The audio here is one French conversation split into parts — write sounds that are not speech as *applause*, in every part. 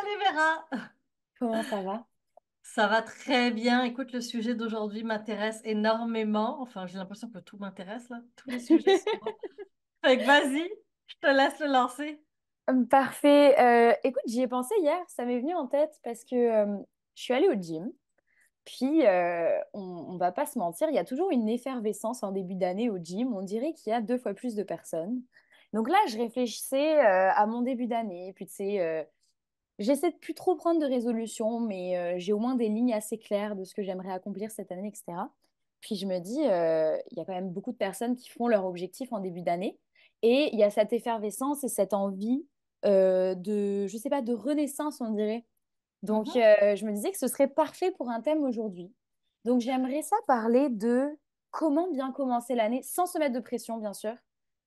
Salut Vera Comment ça va Ça va très bien. Écoute, le sujet d'aujourd'hui m'intéresse énormément. Enfin, j'ai l'impression que tout m'intéresse là, tous les sujets. Sont... *laughs* vas-y, je te laisse le lancer. Hum, parfait. Euh, écoute, j'y ai pensé hier, ça m'est venu en tête parce que hum, je suis allée au gym. Puis, euh, on, ne va pas se mentir, il y a toujours une effervescence en début d'année au gym. On dirait qu'il y a deux fois plus de personnes. Donc là, je réfléchissais euh, à mon début d'année. Puis, tu sais, J'essaie de plus trop prendre de résolutions, mais euh, j'ai au moins des lignes assez claires de ce que j'aimerais accomplir cette année, etc. Puis je me dis, euh, il y a quand même beaucoup de personnes qui font leur objectif en début d'année. Et il y a cette effervescence et cette envie euh, de, je sais pas, de renaissance, on dirait. Donc, mmh je me disais que ce serait parfait pour un thème aujourd'hui. Donc, j'aimerais ça parler de comment bien commencer l'année, sans se mettre de pression, bien sûr,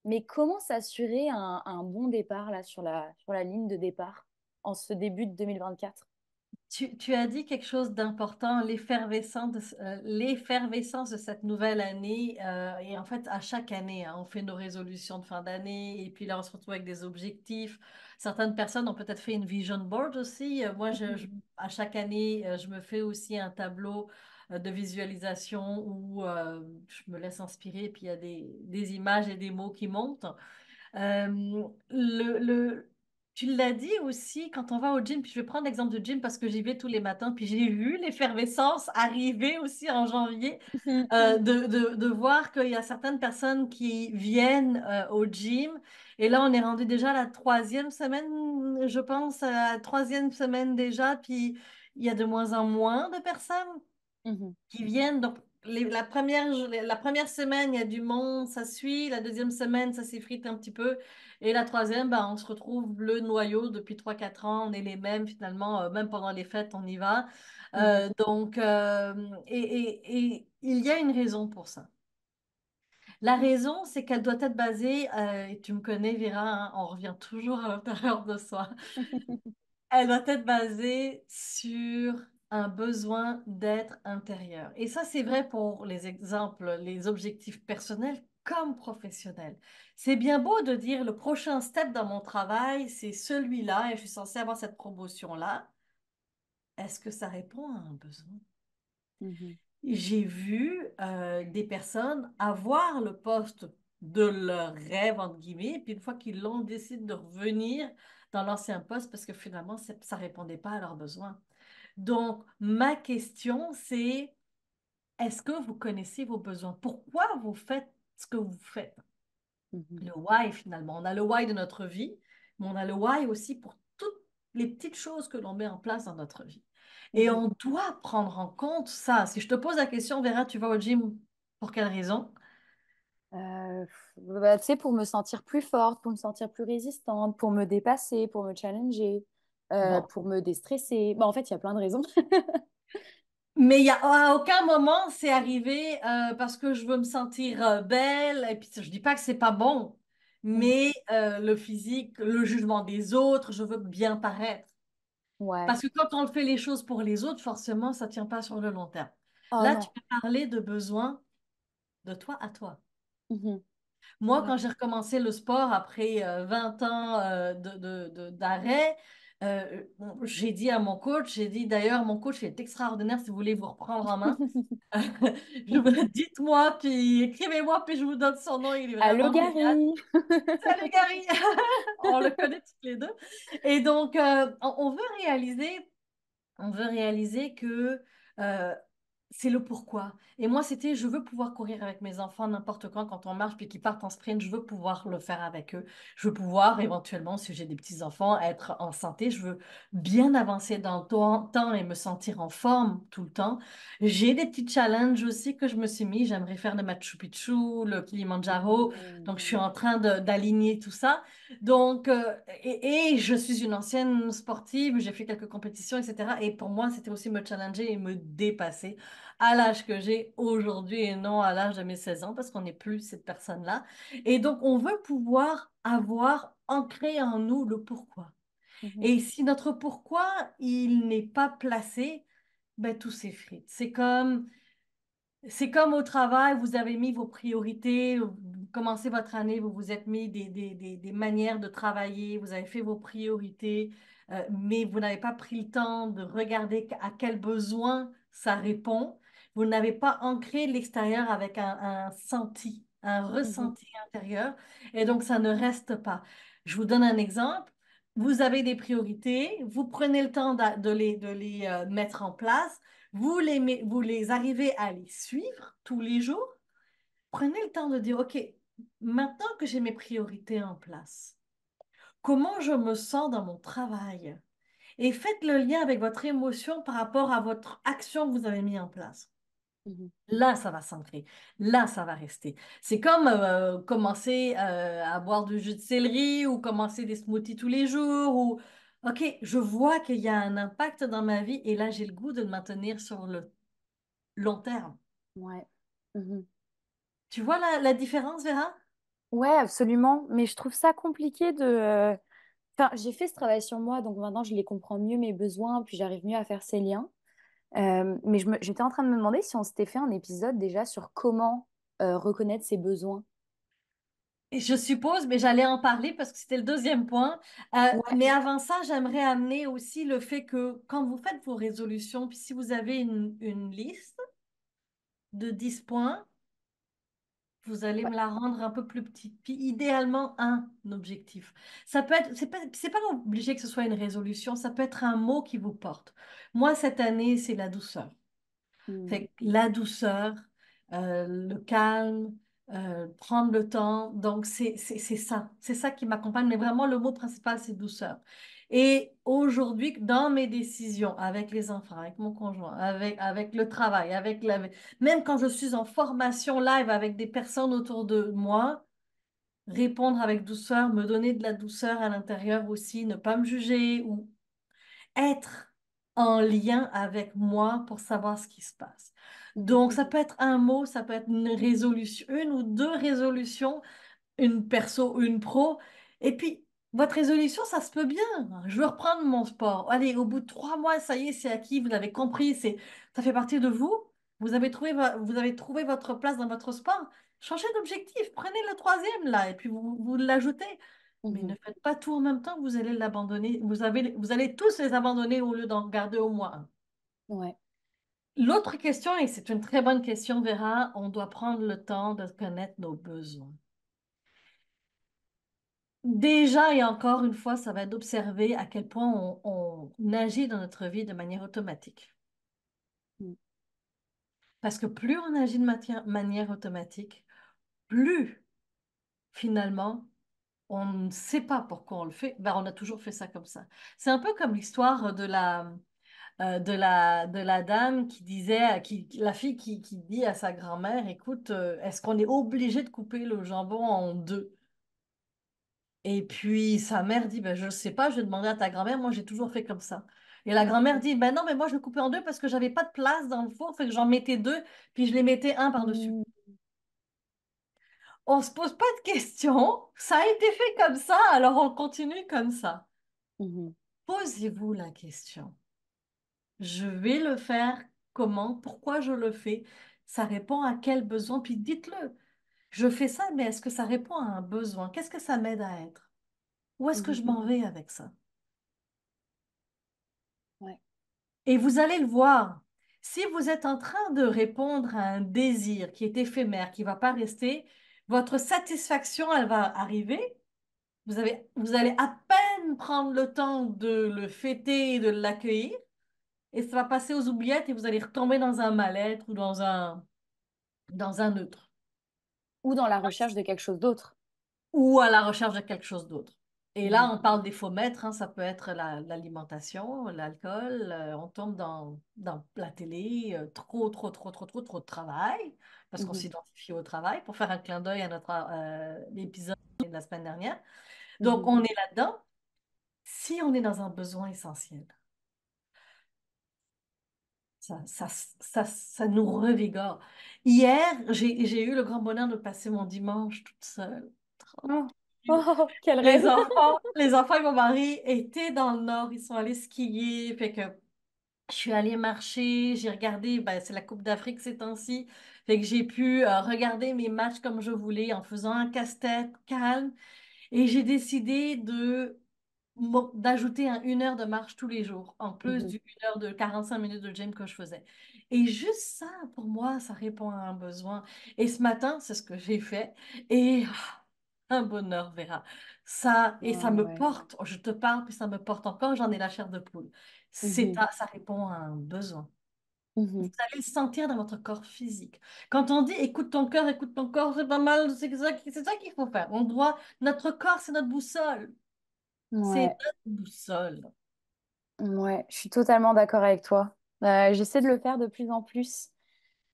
mais comment s'assurer un, un, bon départ là, sur, la, sur la ligne de départ en ce début de 2024 tu, tu as dit quelque chose d'important, euh, l'effervescence de, de cette nouvelle année. Euh, et en fait, à chaque année, hein, on fait nos résolutions de fin d'année et puis là, on se retrouve avec des objectifs. Certaines personnes ont peut-être fait une vision board aussi. Euh, moi, mm-hmm. à chaque année, je me fais aussi un tableau de visualisation où je me laisse inspirer, et puis il y a des, images et des mots qui montent. le, le, tu l'as dit aussi, quand on va au gym, puis je vais prendre l'exemple de gym parce que j'y vais tous les matins, puis j'ai vu l'effervescence arriver aussi en janvier, mhm. euh, de, voir qu'il y a certaines personnes qui viennent euh, au gym. Et là, on est rendu déjà à la troisième semaine, je pense, à la troisième semaine déjà, puis il y a de moins en moins de personnes mhm. qui viennent. Donc, la, première, la première semaine, il y a du monde, ça suit. La deuxième semaine, ça s'effrite un petit peu. Et la troisième, bah on se retrouve le noyau depuis 3-4 ans. On est les mêmes finalement, euh, même pendant les fêtes, on y va. Euh, mm. Donc, euh, et, et, il y a une raison pour ça. La raison, c'est qu'elle doit être basée, et tu me connais Vera, hein, on revient toujours à l'intérieur de soi, *laughs* elle doit être basée sur un besoin d'être intérieur. Et ça, c'est vrai pour les exemples, les objectifs personnels comme professionnels. C'est bien beau de dire le prochain step dans mon travail, c'est celui-là et je suis censée avoir cette promotion-là. Est-ce que ça répond à un besoin mmh J'ai vu euh, des personnes avoir le poste de leur rêve, entre guillemets, et puis une fois qu'ils l'ont, décident de revenir dans l'ancien poste parce que finalement, ça ne répondait pas à leurs besoins. Donc, ma question, c'est est-ce que vous connaissez vos besoins? Pourquoi vous faites ce que vous faites? Mmh le why, finalement. On a le why de notre vie, mais on a le why aussi pour toutes les petites choses que l'on met en place dans notre vie. Mmh Et on doit prendre en compte ça. Si je te pose la question, Vera, tu vas au gym pour quelle raison C'est euh, bah, pour me sentir plus forte, pour me sentir plus résistante, pour me dépasser, pour me challenger. Euh, pour me déstresser. en fait, il y a plein de raisons. *laughs* Mais y a, à aucun moment c'est arrivé euh, parce que je veux me sentir euh, belle. Et puis je dis pas que c'est pas bon, mm. mais le physique, le jugement des autres, je veux bien paraître. Ouais. Parce que quand on fait les choses pour les autres, forcément, ça tient pas sur le long terme. Oh Là, tu peux parler de besoin de toi à toi. Mm-hmm. Moi, quand j'ai recommencé le sport après 20 ans d'arrêt, de, de, euh, j'ai dit à mon coach, j'ai dit d'ailleurs, mon coach est extraordinaire si vous voulez vous reprendre en main. *laughs* *laughs* Dites-moi, puis écrivez-moi, puis je vous donne son nom. Il est Allô Gary *laughs* Salut Gary On le connaît tous les deux. Et donc, euh, on, veut réaliser, on veut réaliser que euh, c'est le pourquoi. Et moi, c'était je veux pouvoir courir avec mes enfants n'importe quand, quand on marche, puis qu'ils partent en sprint, je veux pouvoir le faire avec eux. Je veux pouvoir éventuellement, si j'ai des petits-enfants, être en santé. Je veux bien avancer dans le temps et me sentir en forme tout le temps. J'ai des petits challenges aussi que je me suis mis. J'aimerais faire le Machu Picchu, le Kilimanjaro. Donc, je suis en train d'aligner tout ça. Donc, euh, et, je suis une ancienne sportive, j'ai fait quelques compétitions, etc. Et pour moi, c'était aussi me challenger et me dépasser à l'âge que j'ai aujourd'hui et non à l'âge de mes 16 ans parce qu'on n'est plus cette personne-là. Et donc, on veut pouvoir avoir ancré en nous le pourquoi. Mmh et si notre pourquoi, il n'est pas placé, ben, tout s'effrite. C'est comme... C'est comme au travail, vous avez mis vos priorités, vous commencez votre année, vous vous êtes mis des, des, des, manières de travailler, vous avez fait vos priorités, euh, mais vous n'avez pas pris le temps de regarder à quel besoin ça répond vous n'avez pas ancré l'extérieur avec un, senti, un mm, mm, mm. ressenti intérieur, et donc ça ne reste pas. Je vous donne un exemple. Vous avez des priorités, vous prenez le temps de, de les, de les euh, mettre en place, vous les, vous les arrivez à les suivre tous les jours. Prenez le temps de dire, OK, maintenant que j'ai mes priorités en place, comment je me sens dans mon travail et faites le lien avec votre émotion par rapport à votre action que vous avez mise en place. Mhm. Là, ça va s'ancrer. Là, ça va rester. C'est comme euh, commencer euh, à boire du jus de céleri ou commencer des smoothies tous les jours ou OK, je vois qu'il y a un impact dans ma vie et là, j'ai le goût de le maintenir sur le long terme. Ouais. Mhm. Tu vois la, la différence, Vera? Ouais, absolument. Mais je trouve ça compliqué de. Euh, enfin, j'ai fait ce travail sur moi, donc maintenant je les comprends mieux mes besoins, puis j'arrive mieux à faire ces liens. Euh, mais j'étais en train de me demander si on s'était fait un épisode déjà sur comment euh, reconnaître ses besoins. Je suppose, mais j'allais en parler parce que c'était le deuxième point. Euh, mais avant ça, j'aimerais amener aussi le fait que quand vous faites vos résolutions, puis si vous avez une, une liste de 10 points, vous allez me la rendre un peu plus petite. Puis idéalement, un objectif. Ça peut être, c'est pas, obligé que ce soit une résolution, ça peut être un mot qui vous porte. Moi, cette année, c'est la douceur. Hmm. la douceur, euh, le calme, euh, prendre le temps. Donc, c'est ça. C'est ça qui m'accompagne. Mais vraiment, le mot principal, c'est douceur. Et aujourd'hui, dans mes décisions avec les enfants, avec mon conjoint, avec, avec le travail, avec même quand je suis en formation live avec des personnes autour de moi, répondre avec douceur, me donner de la douceur à l'intérieur aussi, ne pas me juger ou être en lien avec moi pour savoir ce qui se passe. Donc, ça peut être un mot, ça peut être une résolution, une ou deux résolutions, une perso, une pro. Et puis, votre résolution, ça se peut bien. Je veux reprendre mon sport. Allez, au bout de trois mois, ça y est, c'est acquis, vous l'avez compris, c'est, ça fait partie de vous. Vous avez, trouvé, vous avez trouvé votre place dans votre sport. Changez d'objectif, prenez le troisième là, et puis vous, l'ajoutez. Mais mmh ne faites pas tout en même temps, vous allez l'abandonner. Vous, avez, vous allez tous les abandonner au lieu d'en garder au moins un. Ouais. L'autre question, et c'est une très bonne question, Vera, on doit prendre le temps de connaître nos besoins. Déjà, et encore une fois, ça va être d'observer à quel point on, agit dans notre vie de manière automatique. Parce que plus on agit de manière automatique, plus finalement on ne sait pas pourquoi on le fait, Bah on a toujours fait ça comme ça. C'est un peu comme l'histoire de la, euh, de, la, dame qui disait, euh, qui, la fille qui, dit à sa grand-mère, écoute, euh, est-ce qu'on est obligé de couper le jambon en deux Et puis sa mère dit, ben, je ne sais pas, je vais demander à ta grand-mère, moi j'ai toujours fait comme ça. Et la grand-mère dit, ben non, mais moi je le coupais en deux parce que j'avais pas de place dans le four, fait que j'en mettais deux, puis je les mettais un par-dessus. Mmh. on se pose pas de questions, ça a été fait comme ça, alors on continue comme ça. Mmh Posez-vous la question. Je vais le faire. Comment Pourquoi je le fais Ça répond à quel besoin Puis dites-le. Je fais ça, mais est-ce que ça répond à un besoin Qu'est-ce que ça m'aide à être Où est-ce que je m'en vais avec ça Et vous allez le voir. Si vous êtes en train de répondre à un désir qui est éphémère, qui ne va pas rester, votre satisfaction, elle va arriver. Vous, vous allez à peine prendre le temps de le fêter et de l'accueillir et ça va passer aux oubliettes et vous allez retomber dans un mal-être ou dans un, dans un neutre. Ou dans la recherche de quelque chose d'autre. Ou à la recherche de quelque chose d'autre. Et là, on parle des faux maîtres, hein. ça peut être l'alimentation, l'alcool, euh, on tombe dans, dans la télé, euh, trop, trop, trop, trop, trop, trop de travail, parce qu'on mmh s'identifie au travail, pour faire un clin d'œil à notre euh, épisode de la semaine dernière. Donc, mmh on est là-dedans si on est dans un besoin essentiel ça, ça, nous revigore. Hier, j'ai eu le grand bonheur de passer mon dimanche toute seule. Oh. Oh, quel *laughs* les enfants, et mon mari étaient dans le nord, ils sont allés skier, fait que je suis allée marcher, j'ai regardé, ben, c'est la Coupe d'Afrique ces temps-ci, fait que j'ai pu euh, regarder mes matchs comme je voulais en faisant un casse-tête calme et j'ai décidé de d'ajouter un, une heure de marche tous les jours, en plus mmh d'une heure de 45 minutes de gym que je faisais. Et juste ça, pour moi, ça répond à un besoin. Et ce matin, c'est ce que j'ai fait. Et ah, un bonheur, Vera. Ça, et ça ah me porte, je te parle, puis ça me porte encore, j'en ai la chair de poule. Mmh c'est ça répond à un besoin. Mmh Vous allez le sentir dans votre corps physique. Quand on dit écoute ton cœur, écoute ton corps, c'est pas mal, c'est ça, ça qu'il faut faire. On doit, notre corps, c'est notre boussole. C'est notre boussole. Ouais, je suis totalement d'accord avec toi. Euh, j'essaie de le faire de plus en plus.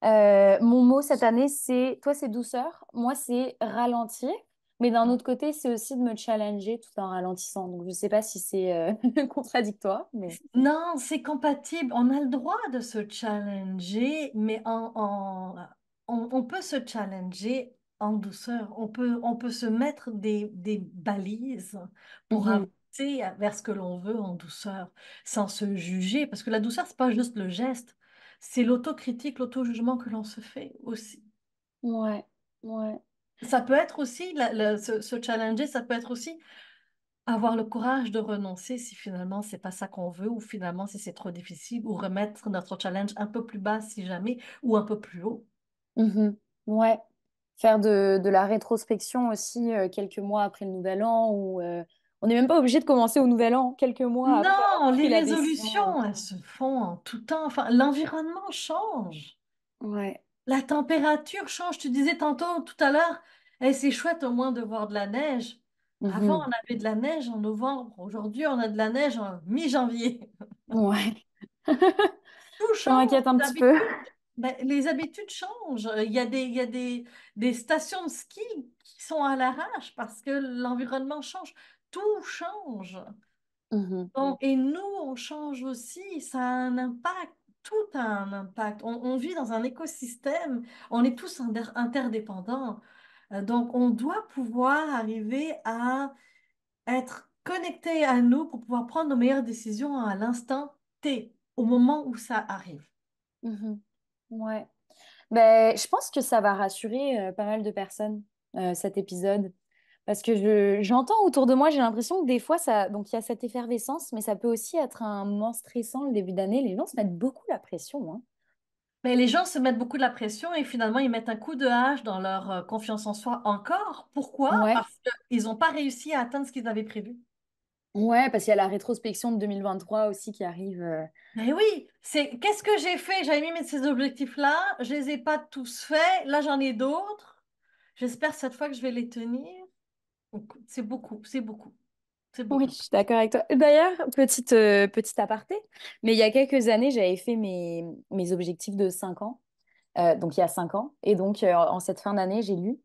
Euh, mon mot cette année, c'est toi, c'est douceur. Moi, c'est ralentir. Mais d'un autre côté, c'est aussi de me challenger tout en ralentissant. Donc, je ne sais pas si c'est euh, *laughs* contradictoire. Mais... Non, c'est compatible. On a le droit de se challenger, mais en, on, peut se challenger en douceur. On peut, on peut se mettre des, balises pour mm-hmm. avancer vers ce que l'on veut en douceur, sans se juger. Parce que la douceur, c'est pas juste le geste, c'est l'autocritique, l'auto-jugement que l'on se fait aussi. Ouais, ouais. Ça peut être aussi se, challenger, ça peut être aussi avoir le courage de renoncer si finalement c'est pas ça qu'on veut ou finalement si c'est trop difficile ou remettre notre challenge un peu plus bas si jamais ou un peu plus haut. Mm-hmm. Ouais, faire de, la rétrospection aussi euh, quelques mois après le nouvel an ou euh, on n'est même pas obligé de commencer au nouvel an quelques mois non après, Non, les résolutions elles se font en tout temps enfin l'environnement change ouais la température change tu disais tantôt tout à l'heure eh, c'est chouette au moins de voir de la neige avant mm-hmm. on avait de la neige en novembre aujourd'hui on a de la neige en mi-janvier ouais *laughs* tout change on inquiète un petit peu ben, les habitudes changent. Euh, il y a, des, il y a des, des stations de ski qui sont à l'arrache parce que l'environnement change. Tout change. Mmh mmh. Donc, et nous, on change aussi. Ça a un impact. Tout a un impact. On, vit dans un écosystème. On est tous interdépendants. Euh, donc, on doit pouvoir arriver à être connecté à nous pour pouvoir prendre nos meilleures décisions à l'instant T, au moment où ça arrive. Mmh Ouais. Ben, je pense que ça va rassurer euh, pas mal de personnes, euh, cet épisode. Parce que j'entends autour de moi, j'ai l'impression que des fois, ça, donc il y a cette effervescence, mais ça peut aussi être un moment stressant le début d'année. Les gens se mettent beaucoup la pression. Hein. Mais les gens se mettent beaucoup de la pression et finalement ils mettent un coup de hache dans leur euh, confiance en soi encore. Pourquoi? ils Parce qu'ils n'ont pas réussi à atteindre ce qu'ils avaient prévu. Ouais, parce qu'il y a la rétrospection de 2023 aussi qui arrive. Euh. Mais oui, c'est qu'est-ce que j'ai fait? J'avais mis mes- ces objectifs-là, je les ai pas tous faits, là j'en ai d'autres. J'espère cette fois que je vais les tenir. C'est beaucoup, c'est beaucoup, Oui, je suis d'accord avec toi. D'ailleurs, petite, euh, petite aparté, mais il y a quelques années, j'avais fait mes, mes objectifs de 5 ans, euh, donc il y a 5 ans, et donc en cette fin d'année, j'ai lu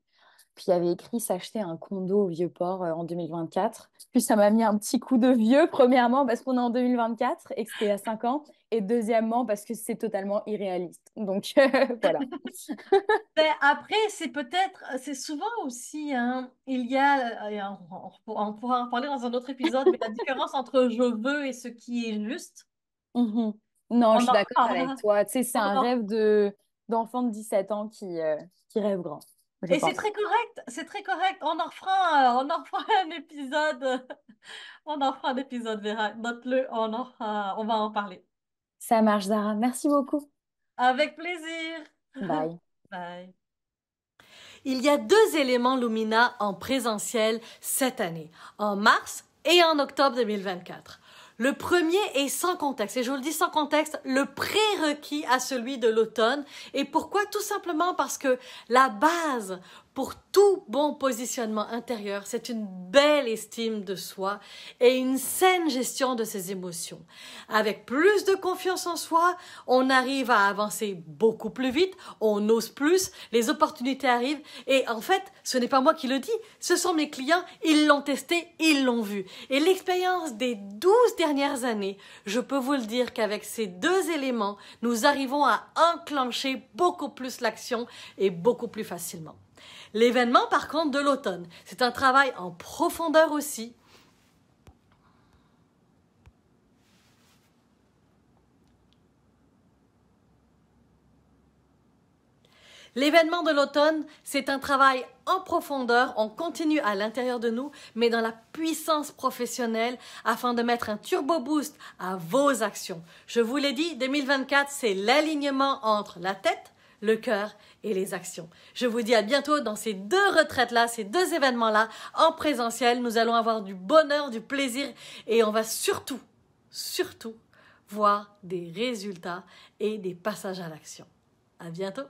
puis il avait écrit s'acheter un condo au Vieux-Port euh, en 2024. Puis ça m'a mis un petit coup de vieux, premièrement parce qu'on est en 2024 et que c'était à 5 ans. Et deuxièmement parce que c'est totalement irréaliste. Donc euh, *laughs* voilà. *laughs* Ben, après, c'est peut-être, c'est souvent aussi, hein, il y a, euh, on, pourra en parler dans un autre épisode, mais la *laughs* différence entre je veux et ce qui est juste. Mmh non, je suis d'accord avec toi. Tu sais, c'est un rêve de d'enfant de 17 ans qui, qui rêve grand. Et c'est très correct, c'est très correct. On en fera, on un épisode. *laughs* on en fera un épisode, Vera. Note-le, on on va en parler. Ça marche, Zara. Merci beaucoup. Avec plaisir. Bye. *laughs* Bye. Il y a deux éléments Lumina en présentiel cette année, en mars et en octobre 2024. Le premier est sans contexte, et je vous le dis sans contexte, le prérequis à celui de l'automne. Et pourquoi Tout simplement parce que la base pour tout bon positionnement intérieur, c'est une belle estime de soi et une saine gestion de ses émotions. Avec plus de confiance en soi, on arrive à avancer beaucoup plus vite, on ose plus, les opportunités arrivent et en fait, ce n'est pas moi qui le dis, ce sont mes clients, ils l'ont testé, ils l'ont vu. Et l'expérience des douze dernières années, je peux vous le dire qu'avec ces deux éléments, nous arrivons à enclencher beaucoup plus l'action et beaucoup plus facilement. L'événement, par contre, de l'automne, c'est un travail en profondeur aussi. L'événement de l'automne, c'est un travail en profondeur, on continue à l'intérieur de nous, mais dans la puissance professionnelle, afin de mettre un turbo boost à vos actions. Je vous l'ai dit, 2024, c'est l'alignement entre la tête, le cœur et les actions. Je vous dis à bientôt dans ces deux retraites-là, ces deux événements-là, en présentiel. Nous allons avoir du bonheur, du plaisir et on va surtout, surtout voir des résultats et des passages à l'action. À bientôt!